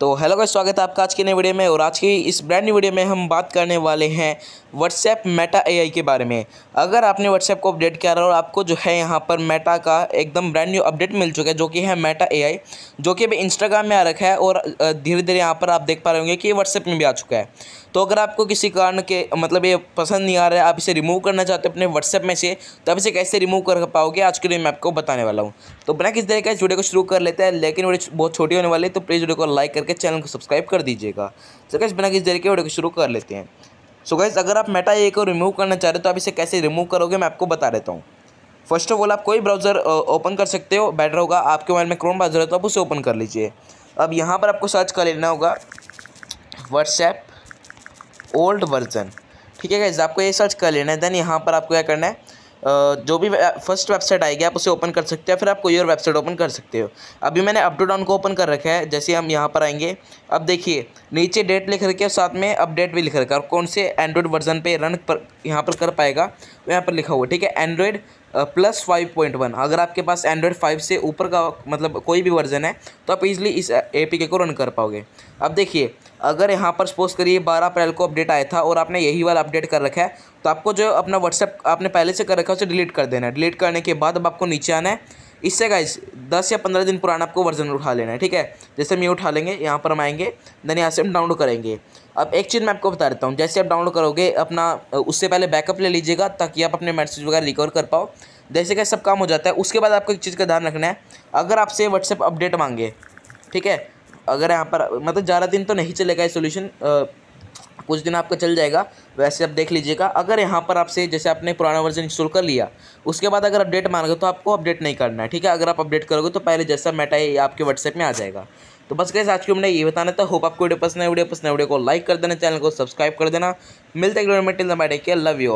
तो हेलो का स्वागत है आपका आज के नए वीडियो में और आज की इस ब्रांड न्यू वीडियो में हम बात करने वाले हैं व्हाट्सएप मेटा एआई के बारे में अगर आपने व्हाट्सएप को अपडेट किया और आपको जो है यहाँ पर मेटा का एकदम ब्रांड न्यू अपडेट मिल चुका है जो कि है मेटा एआई जो कि अभी इंस्टाग्राम में आ रखा है और धीरे धीरे यहाँ पर आप देख पा रहे होंगे कि व्हाट्सएप में भी आ चुका है तो अगर आपको किसी कारण के मतलब ये पसंद नहीं आ रहा है आप इसे रिमूव करना चाहते हो अपने व्हाट्सएप में से तो आप इसे कैसे रिमूव कर पाओगे आज के लिए मैं आपको बताने वाला हूँ तो बिना किस तरह का इस वीडियो को शुरू कर लेते हैं लेकिन वीडियो बहुत छोटी होने वाली है तो प्लीज़ वीडियो को लाइक कर करके चैनल को सब्सक्राइब कर दीजिएगा सो गैस बिना किसी देर के वीडियो को शुरू कर लेते हैं सो so गैस अगर आप मेटा ए को रिमूव करना चाह रहे हो तो आप इसे कैसे रिमूव करोगे मैं आपको बता देता हूँ फर्स्ट ऑफ ऑल आप कोई ब्राउज़र ओपन कर सकते हो बेटर होगा आपके मोबाइल में क्रोम ब्राउज़र है तो आप उसे ओपन कर लीजिए अब यहाँ पर आपको सर्च कर लेना होगा व्हाट्सएप ओल्ड वर्जन ठीक है गैस आपको ये सर्च कर लेना है देन यहाँ पर आपको क्या करना है जो भी फर्स्ट वेबसाइट आएगी आप उसे ओपन कर सकते हैं फिर आप कोई और वेबसाइट ओपन कर सकते हो अभी मैंने अप टू डाउन को ओपन कर रखा है जैसे हम यहाँ पर आएंगे अब देखिए नीचे डेट लिख रखे और साथ में अपडेट भी लिख रखा है और कौन से एंड्रॉयड वर्जन पे रन पर यहाँ पर कर पाएगा यहाँ पर लिखा हुआ ठीक है Android plus five point one अगर आपके पास एंड्रॉयड फाइव से ऊपर का मतलब कोई भी वर्जन है तो आप इजीली इस एपीके को रन कर पाओगे अब देखिए अगर यहाँ पर सपोज करिए बारह अप्रैल को अपडेट आया था और आपने यही वाला अपडेट कर रखा है तो आपको जो अपना व्हाट्सएप आपने पहले से कर रखा है उसे डिलीट कर देना है डिलीट करने के बाद अब आपको नीचे आना है इससे गाइज दस या पंद्रह दिन पुराना आपको वर्जन उठा लेना है ठीक है जैसे हम ये उठा लेंगे यहाँ पर हम आएंगे देन यहाँ से हम डाउनलोड करेंगे अब एक चीज़ मैं आपको बता देता हूँ जैसे आप डाउनलोड करोगे अपना उससे पहले बैकअप ले लीजिएगा ताकि आप अपने मैसेज वगैरह रिकवर कर पाओ जैसे क्या सब काम हो जाता है उसके बाद आपको एक चीज़ का ध्यान रखना है अगर आपसे व्हाट्सएप अपडेट मांगे ठीक है अगर यहाँ पर मतलब ज़्यादा दिन तो नहीं चलेगा ये सोल्यूशन कुछ दिन आपका चल जाएगा वैसे आप देख लीजिएगा अगर यहाँ पर आपसे जैसे आपने पुराना वर्जन इंस्टॉल कर लिया उसके बाद अगर अपडेट मांगे तो आपको अपडेट नहीं करना है ठीक है अगर आप अपडेट करोगे तो पहले जैसा मेटा ये आपके व्हाट्सएप में आ जाएगा तो बस कैसे आज की हमने ये बताना था होप आपको वीडियो पसंद है वीडियो पसंद है वीडियो को लाइक कर देना चैनल को सब्सक्राइब कर देना मिलते हैं टिल द लव यू